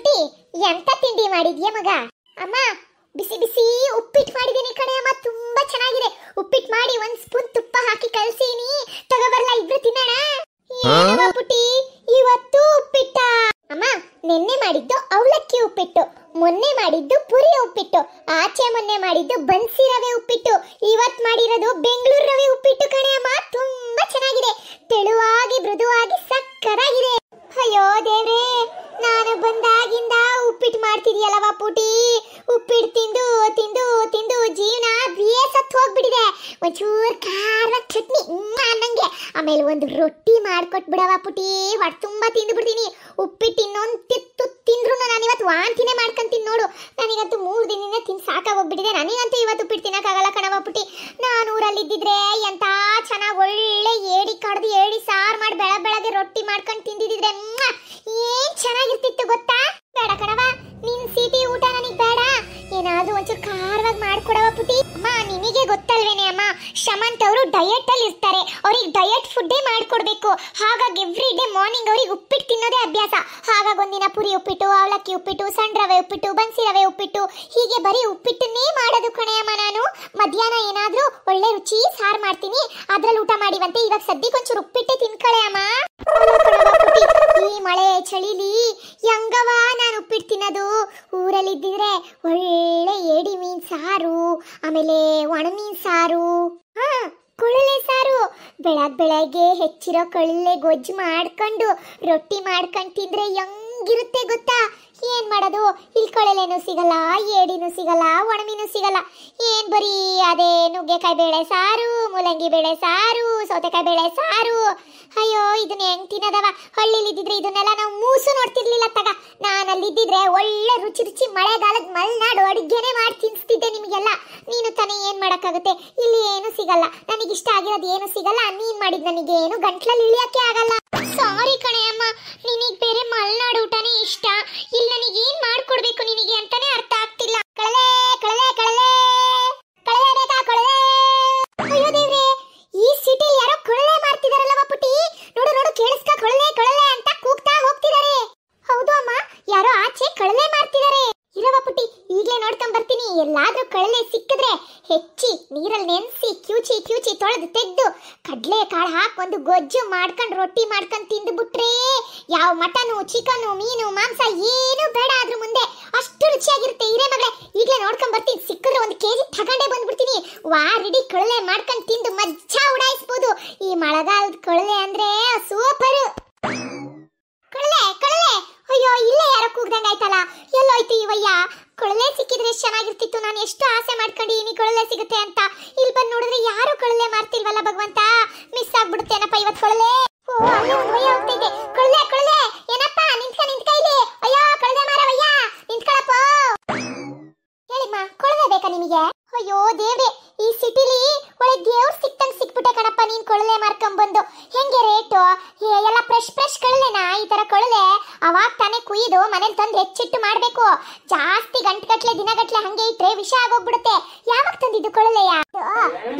ಪುಟಿ ಎಂತ ತಿಂಡಿ ಮಾಡಿದ್ಯಾ ಮಗ ಅಮ್ಮ ಬಿಸಿ ಬಿಸಿ ಉಪ್ಪಿಟ್ಟು ಮಾಡಿದೀನಿ ಕಣೆ ಅಮ್ಮ ತುಂಬಾ ಚೆನ್ನಾಗಿದೆ ಉಪ್ಪಿಟ್ಟು ಮಾಡಿ ಒಂದ್ ಸ್ಪೂನ್ ತುಪ್ಪ ಹಾಕಿ ಕಲ್ಸೀನಿ ತಗೋಬರ್ಲಾ ಇಬ್ರು ತಿನ್ನೋಣ ಪುಟ್ಟಿ ಇವತ್ತು ಉಪ್ಪಿಟ್ಟ ಅಮ್ಮ ನಿನ್ನೆ ಮಾಡಿದ್ದು ಅವಲಕ್ಕಿ ಉಪ್ಪಿಟ್ಟು ಮೊನ್ನೆ ಮಾಡಿದ್ದು ಪುರಿ ಉಪ್ಪಿಟ್ಟು ಆಚೆ ಮೊನ್ನೆ ಮಾಡಿದ್ದು ಬನ್ಸಿ ರವೆ ಉಪ್ಪಿಟ್ಟು ಇವತ್ ಮಾಡಿರೋದು ಬೆಂಗಳೂರು ರವೆ ಉಪ್ಪಿಟ್ಟು ಕಣೆ ಅಮ್ಮ ತುಂಬಾ ಚೆನ್ನಾಗಿದೆ ತೆಳುವಾಗಿ ಮೃದುವಾಗಿ ಸಕ್ಕರಾಗಿದೆ ಅಯ್ಯೋ ದೇವ್ರೇ ನಾನು ಬಂದಾಗಿಂದ ಉಪ್ಪಿಟ್ಟು ಮಾಡ್ತಿದ್ಯಲ್ಲವ ಪುಟಿ ಉಪ್ಪಿಟ್ಟು ತಿಂದು ತಿಂದು ತಿಂದು ಜೀವನ ಬೇಸತ್ತು ಹೋಗ್ಬಿಟ್ಟಿದೆ ಒಂಚೂರು ಖಾರ ಚಟ್ನಿ ಅನ್ನಂಗೆ ಆಮೇಲೆ ಒಂದು ರೊಟ್ಟಿ ಮಾಡ್ಕೊಟ್ಬಿಡವ ಪುಟಿ ಹೊಟ್ಟೆ ತುಂಬ ಬಿಡ್ತೀನಿ ಉಪ್ಪಿಟ್ಟು ಇನ್ನೊಂದು ತಿತ್ತು ತಿಂದ್ರು ನಾನು ಇವತ್ತು ವಾಂತಿನೇ ಮಾಡ್ಕೊಂತೀನಿ ನೋಡು ನನಗಂತೂ ಮೂರು ದಿನದಿಂದ ತಿಂದು ಸಾಕಾಗೋಗ್ಬಿಟ್ಟಿದೆ ನನಗಂತೂ ಇವತ್ತು ಉಪ್ಪಿಟ್ಟು ತಿನ್ನೋಕ್ಕಾಗಲ್ಲ ಕಣವ ಪುಟಿ ನಾನು ಊರಲ್ಲಿ ಇದ್ದಿದ್ರೆ ಎಂಥ ಚೆನ್ನಾಗಿ ಒಳ್ಳೆ ರೊಟ್ಟಿ ಮಾಡ್ಕೊಂಡು ತಿಂದಿದ್ರೆ ಏನ್ ಚೆನ್ನಾಗಿರ್ತಿತ್ತು ಗೊತ್ತಾ ಬೇಡ ಕಣವ ನಿನ್ ಸಿಟಿ ಊಟ ನನಗ್ ಬೇಡ ಏನಾದ್ರೂ ಒಂಚೂರು ಖಾರವಾಗಿ ಮಾಡ್ಕೊಡವ ಪುಟಿ ಅಮ್ಮ ನಿನಗೆ ಗೊತ್ತಲ್ವೇನೆ ಅಮ್ಮ ಶಮಂತ್ ಅವರು ಡಯಟ್ ಅಲ್ಲಿ ಇರ್ತಾರೆ ಅವ್ರಿಗೆ ಡಯಟ್ ಫುಡ್ಡೇ ಮಾಡ್ಕೊಡ್ಬೇಕು ಹಾಗಾಗಿ ಎವ್ರಿ ಡೇ ಮಾರ್ನಿಂಗ್ ಅವ್ರಿಗೆ ಉಪ್ಪಿಟ್ಟು ತಿನ್ನೋದೇ ಅಭ್ಯಾಸ ಹಾಗಾಗಿ ಒಂದಿನ ಪುರಿ ಉಪ್ಪಿಟ್ಟು ಅವಲಕ್ಕಿ ಉಪ್ಪಿಟ್ಟು ಸಣ್ಣ ರವೆ ಉಪ್ಪಿಟ್ಟು ಬನ್ಸಿ ರವೆ ಉಪ್ಪಿಟ್ಟು ಹೀಗೆ ಬರೀ ಉಪ್ಪಿಟ್ಟನ್ನೇ ಮಾಡೋದು ಅಮ್ಮ ನಾನು ಮಧ್ಯಾಹ್ನ ಏನಾದ್ರೂ ಒಳ್ಳೆ ರುಚಿ ಸಾರು ಮಾಡ್ತೀನಿ ಅದ್ರಲ್ಲಿ ಊಟ ಮಾಡಿವಂತೆ ಇವಾಗ ಸದ್ಯಕ್ಕೆ ಒಂಚೂರು ಉಪ್ಪಿಟ್ಟೆ ತಿನ್ಕಳೆ ಅಮ್ಮ ಮಳೆ ಚಳಿಲಿ ಹೆಂಗವ ನಾನು ಉಪ್ಪಿಟ್ಟು ತಿನ್ನೋದು ಊರಲ್ಲಿದ್ದಿದ್ರೆ ಒಳ್ಳೆ ಏಡಿ ಮೀನ್ ಸಾರು ಆಮೇಲೆ ಒಣ ಮೀನ್ ಸಾರು ಹಾ ಕೊಳಲೆ ಸಾರು ಬೆಳಗ್ ಬೆಳಗ್ಗೆ ಹೆಚ್ಚಿರೋ ಕೊಳಲೆ ಗೊಜ್ಜು ಮಾಡ್ಕೊಂಡು ರೊಟ್ಟಿ ಮಾಡ್ಕೊಂಡು ತಿಂದ್ರೆ ಹೆಂಗಿರುತ್ತೆ ಗೊತ್ತಾ ಏನ್ ಮಾಡೋದು ಇಲ್ಲಿ ಕೊಳಲೆನೂ ಸಿಗಲ್ಲ ಏಡಿನೂ ಸಿಗಲ್ಲ ಒಣಮೀನು ಸಿಗಲ್ಲ ಏನ್ ಬರೀ ಅದೇ ನುಗ್ಗೆಕಾಯಿ ಬೇಳೆ ಸಾರು ಮೂಲಂಗಿ ಬೇಳೆ ಸಾರು ಸೌತೆಕಾಯಿ ಬೇಳೆ ಸಾರು ಅಯ್ಯೋ ಇದನ್ನ ಹೆಂಗ್ ತಿನ್ನದವ ಹಳ್ಳಿಲಿ ಇದ್ದಿದ್ರೆ ಇದನ್ನೆಲ್ಲ ನಾವು ಮೂಸು ನೋಡ್ತಿರ್ಲಿಲ್ಲ ತಗ ನಾನು ಅಲ್ಲಿದ್ದಿದ್ರೆ ಒಳ್ಳೆ ರುಚಿ ರುಚಿ ಮಳೆಗಾಲದ ಮಲ್ನಾಡು ಅಡುಗೆನೆ ಮಾಡಿ ತಿನ್ಸ್ತಿದ್ದೆ ನಿಮಗೆಲ್ಲ ನೀನು ತಾನೇ ಏನ್ ಮಾಡಕ್ಕಾಗುತ್ತೆ ಇಲ್ಲಿ ಏನು ಸಿಗಲ್ಲ ನನಗೆ ಇಷ್ಟ ಆಗಿರೋದು ಏನು ಸಿಗಲ್ಲ ನೀನ್ ಮಾಡಿದ್ ನನಗೆ ಏನು ಗಂಟ್ಲಲ್ಲಿ ಇಳಿಯಕ್ಕೆ ಆಗಲ್ಲ ಸಾರಿ ಕಣೆ ಅಮ್ಮ ಎಲ್ಲಾದ್ರೂ ಕಳಲೆ ಸಿಕ್ಕಿದ್ರೆ ಹೆಚ್ಚಿ ನೀರಲ್ಲಿ ನೆನೆಸಿ ಕ್ಯೂಚಿ ಕ್ಯೂಚಿ ತೊಳೆದು ತೆಗೆದು ಕಡಲೆ ಕಾಳು ಹಾಕಿ ಗೊಜ್ಜು ಮಾಡ್ಕೊಂಡು ರೊಟ್ಟಿ ಮಾಡ್ಕೊಂಡು ತಿಂದುಬಿಟ್ರೇ ಯಾವ ಮಟನು ಚಿಕನು ಮೀನು ಮಾಂಸ ಏನು ಬೇಡ ಅದ್ರ ಮುಂದೆ ಅಷ್ಟು ರುಚಿಯಾಗಿರುತ್ತೆ ಇರೇ ಮಗಳೇ ಈಗಲೇ ನೋಡ್ಕೊಂಡು ಬರ್ತೀನಿ ಸಿಕ್ಕಿದ್ರೆ ಒಂದು ಕೆಜಿ ತಗೊಂಡೇ ಬಂದ್ಬಿಡ್ತೀನಿ ವಾರಿಡಿ ಕಳಲೆ ಮಾಡ್ಕೊಂಡು ತಿಂದು ಮಜ್ಜಾ ಉಡಾಯಿಸ್ಬೋದು ಈ ಮಳೆಗಾಲದ ಕಳಲೆ ಅಂದ್ರೆ ಸೂಪರ್ ಕಳಲೆ ಕಳಲೆ ಅಯ್ಯೋ ಇಲ್ಲೇ ಯಾರೋ ಕೂಗ್ದಂಗಾಯ್ತಲ್ಲ ಎಲ್ಲೋಯ್ತು ಇವಯ್ಯ ಕೊಳಲೆ ಸಿಕ್ಕಿದ್ರೆ ಚೆನ್ನಾಗಿರ್ತಿತ್ತು ನಾನು ಎಷ್ಟು ಆಸೆ ಮಾಡ್ಕೊಂಡಿದ್ದೀನಿ ಕೊಳಲೆ ಸಿಗುತ್ತೆ ಅಂತ ಇಲ್ಲಿ ಬಂದು ನೋಡಿದ್ರೆ ಯಾರು ಕೊಳಲೆ ಮಾರ್ತಿಲ್ವಲ್ಲ ಭಗವಂತ ಮಿಸ್ ಆಗ್ಬಿಡುತ್ತೇನಪ್ಪ ಇವತ್ತು ಕೊಳಲೆ ಓ ಅಲ್ಲಿ ಒಂದು ಭಯ ಹೋಗ್ತಾ ಇದೆ ಕೊಳಲೆ ಕೊಳಲೆ ಏನಪ್ಪ ನಿಂತ್ಕ ನಿಂತ್ಕ ಇಲ್ಲಿ ಅಯ್ಯೋ ಕೊಳಲೆ ಮಾರವಯ್ಯ ನಿಂತ್ಕೊಳಪ್ಪ ಹೇಳಿಮ್ಮ ಕೊಳಲೆ ಬೇಕಾ ನಿಮಗೆ ಅಯ್ಯೋ ದೇವ್ರೆ ಈ ಸಿಟಿಲಿ ಒಳ್ಳೆ ದೇವ್ರ ಸಿಕ್ತಂಗ್ ಸಿಕ್ಬಿಟ್ಟೆ ಕಣಪ್ಪ ನೀನ್ ಕೊಳಲೆ ಬಂದು ಹೆಂಗೆ ರೇಟು ಎಲ್ಲ ಫ್ರೆಶ್ ಫ್ರೆಶ್ ಕೊಳಲೆನಾ ಈ ತರ ಕೊಳಲೆ ಅವಾಗ ತಾನೇ ಕುಯ್ದು ಮನೇಲಿ ತಂದು ಹೆಚ್ಚಿಟ್ಟು ಮಾಡಬೇಕು ಜಾಸ್ತಿ ಗಂಟುಗಟ್ಲೆ ದಿನಗಟ್ಲೆ ಹಂಗೆ ಇಟ್ಟರೆ ವಿಷ ಆಗೋಗ್ಬಿಡುತ್ತೆ ಯಾವಾಗ ತಂದಿದ್ದು ಕೊಳಲೆಯ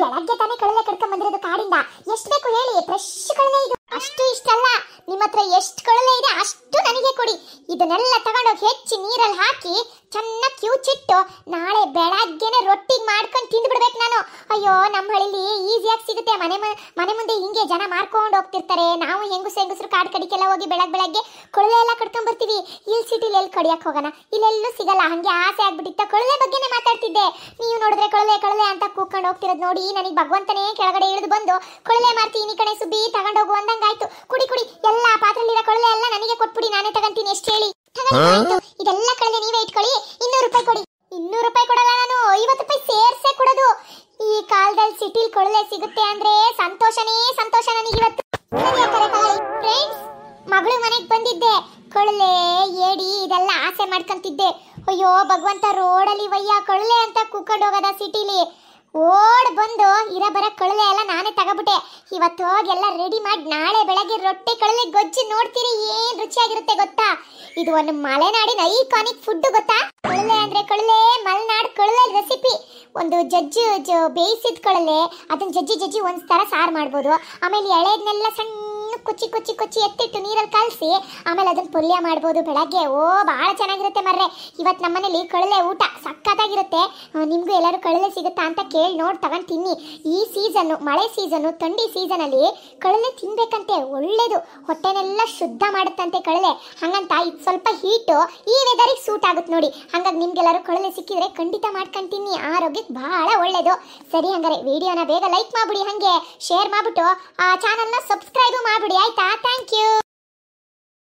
ಬೆಳಗ್ಗೆ ತಾನೆ ಕಳಲೆ ಕಡ್ಕೊಂಡ್ ಬಂದಿರೋದು ಕಾಡಿಂದ ಎಷ್ಟು ಬೇಕು ಹೇಳಿ ಫ್ರೆಶ್ ಕಳಲೆ ಇದು ಅಷ್ಟು ಇಷ್ಟ ಅಲ್ಲ ನಿಮ್ಮ ಹತ್ರ ಎಷ್ಟು ಕೊಳಲೆ ಇದೆ ಅಷ್ಟು ನನಗೆ ಕೊಡಿ ಇದನ್ನೆಲ್ಲ ಹೋಗಿ ಹೆಚ್ಚಿ ನೀರಲ್ಲಿ ಹಾಕಿ ಚೆನ್ನಾಗಿ ಕ್ಯೂಚಿಟ್ಟು ನಾಳೆ ಬೆಳಗ್ಗೆನೆ ರೊಟ್ಟಿಗೆ ಮಾಡ್ಕೊಂಡು ತಿಂದ್ಬಿಡ್ಬೇಕು ನಾನು ಅಯ್ಯೋ ನಮ್ಮ ಹಳ್ಳಿಲಿ ಈಸಿಯಾಗಿ ಸಿಗುತ್ತೆ ಮನೆ ಮನೆ ಮುಂದೆ ಹಿಂಗೆ ಜನ ಮಾರ್ಕೊಂಡು ಹೋಗ್ತಿರ್ತಾರೆ ನಾವು ಹೆಂಗಸು ಹೆಂಗಸರು ಕಾಡು ಕಡಿಕೆಲ್ಲ ಹೋಗಿ ಬೆಳಗ್ಗೆ ಬೆಳಗ್ಗೆ ಕೊಳಲೆ ಎಲ್ಲ ಕಟ್ಕೊಂಡ್ ಬರ್ತೀವಿ ಇಲ್ಲಿ ಸಿಟಿಲಿ ಎಲ್ಲಿ ಕಡಿಯಕ್ಕೆ ಹೋಗೋಣ ಇಲ್ಲೆಲ್ಲೂ ಸಿಗಲ್ಲ ಹಂಗೆ ಆಸೆ ಆಗ್ಬಿಟ್ಟಿತ್ತ ಕೊಳಲೆ ಬಗ್ಗೆನೇ ಮಾತಾಡ್ತಿದ್ದೆ ನೀವು ನೋಡಿದ್ರೆ ಕೊಳಲೆ ಕೊಳಲೆ ಅಂತ ಕೂಕೊಂಡು ಹೋಗ್ತಿರೋದು ನೋಡಿ ನನಗೆ ಭಗವಂತನೇ ಕೆಳಗಡೆ ಇಳಿದು ಬಂದು ಕೊಳಲೆ ಮಾಡ್ತೀನಿ ಕಡೆ ಸುಬ್ಬಿ ಒಂದಂಗಾಯ್ತು ಕುಡಿ ಕುಡಿ ಎಲ್ಲ ಪಾತ್ರದಲ್ಲಿರೋ ಕೊಳಲೆ ಎಲ್ಲ ನನಗೆ ಕೊಟ್ಬಿಡಿ ನಾನೇ ತಗೊಂತೀನಿ ಎಷ್ಟು ಹೇಳಿ ಇದೆಲ್ಲ ಕಳೆದ ನೀವೇ ಇಟ್ಕೊಳ್ಳಿ ಇನ್ನೂರು ರೂಪಾಯಿ ಕೊಡಿ ಸಿಗುತ್ತೆ ಅಂದ್ರೆ ಸಂತೋಷನೇ ಸಂತೋಷ ನನಗಿವತ್ತು ಫ್ರೆಂಡ್ಸ್ ಮಗಳು ಮನೆಗೆ ಬಂದಿದ್ದೆ ಕೊಳಲೆ ಏಡಿ ಇದೆಲ್ಲ ಆಸೆ ಮಾಡ್ಕೊಂತಿದ್ದೆ ಅಯ್ಯೋ ಭಗವಂತ ಅಲ್ಲಿ ವಯ್ಯ ಕೊಳಲೆ ಅಂತ ಕೂಕೊಂಡು ಹೋಗದ ಸಿಟಿಲಿ ಓಡ್ ಬಂದು ಇರ ಬರ ಕೊಳ್ಳೆ ಎಲ್ಲ ನಾನೇ ತಗೋಬಿಟ್ಟೆ ಇವತ್ತು ಹೋಗೆಲ್ಲ ರೆಡಿ ಮಾಡಿ ನಾಳೆ ಬೆಳಗ್ಗೆ ರೊಟ್ಟಿ ಕೊಳ್ಳೆ ಗೊಜ್ಜಿ ನೋಡ್ತೀರಿ ಏನ್ ರುಚಿಯಾಗಿರುತ್ತೆ ಗೊತ್ತಾ ಇದು ಒಂದು ಮಲೆನಾಡಿನ ಐಕಾನಿಕ್ ಫುಡ್ ಗೊತ್ತಾ ಜಜ್ಜಿ ಜ ಅದನ್ನ ಜಜ್ಜಿ ಜಜ್ಜಿ ಒಂದು ಥರ ಸಾರು ಮಾಡ್ಬೋದು ಆಮೇಲೆ ಎಳೆದ್ನೆಲ್ಲ ಸಣ್ಣ ಕುಚ್ಚಿ ಕುಚ್ಚಿ ಕುಚ್ಚಿ ಎತ್ತಿಟ್ಟು ನೀರಲ್ಲಿ ಕಲಸಿ ಆಮೇಲೆ ಅದನ್ನ ಪಲ್ಯ ಮಾಡ್ಬೋದು ಬೆಳಗ್ಗೆ ಓ ಭಾಳ ಚೆನ್ನಾಗಿರುತ್ತೆ ಮರ್ರೆ ಇವತ್ತು ನಮ್ಮನೇಲಿ ಕಳಲೆ ಊಟ ಸಕ್ಕತ್ತಾಗಿರುತ್ತೆ ನಿಮಗೂ ಎಲ್ಲರೂ ಕಳಲೆ ಸಿಗುತ್ತಾ ಅಂತ ಕೇಳಿ ನೋಡಿ ತಗೊಂಡು ತಿನ್ನಿ ಈ ಸೀಸನ್ನು ಮಳೆ ಸೀಸನ್ನು ಥಂಡಿ ಸೀಸನಲ್ಲಿ ಕಳಲೆ ತಿನ್ಬೇಕಂತೆ ಒಳ್ಳೇದು ಹೊಟ್ಟೆನೆಲ್ಲ ಶುದ್ಧ ಮಾಡುತ್ತಂತೆ ಕಳಲೆ ಹಂಗಂತ ಇದು ಸ್ವಲ್ಪ ಹೀಟು ಈ ವೆದರಿಗೆ ಸೂಟ್ ಆಗುತ್ತೆ ನೋಡಿ ಹಂಗಾಗಿ ನಿಮ್ಗೆಲ್ಲರೂ ಕಳಲೆ ಸಿಕ್ಕಿದ್ರೆ ಖಂಡಿತ ತಿನ್ನಿ ಆರೋಗ್ಯಕ್ಕೆ ಬಹಳ ಒಳ್ಳೇದು ಸರಿ ಹಂಗಾರೆ ವಿಡಿಯೋನ ಬೇಗ ಲೈಕ್ ಮಾಡ್ಬಿಡಿ ಹಾಗೆ ಶೇರ್ ಮಾಡಿಬಿಟ್ಟು ಆ ಚಾನಲ್ನ ಸಬ್ಸ್ಕ್ರೈಬು ಮಾಡಿಬಿಡಿ ಆಯ್ತಾ ಥ್ಯಾಂಕ್ ಯು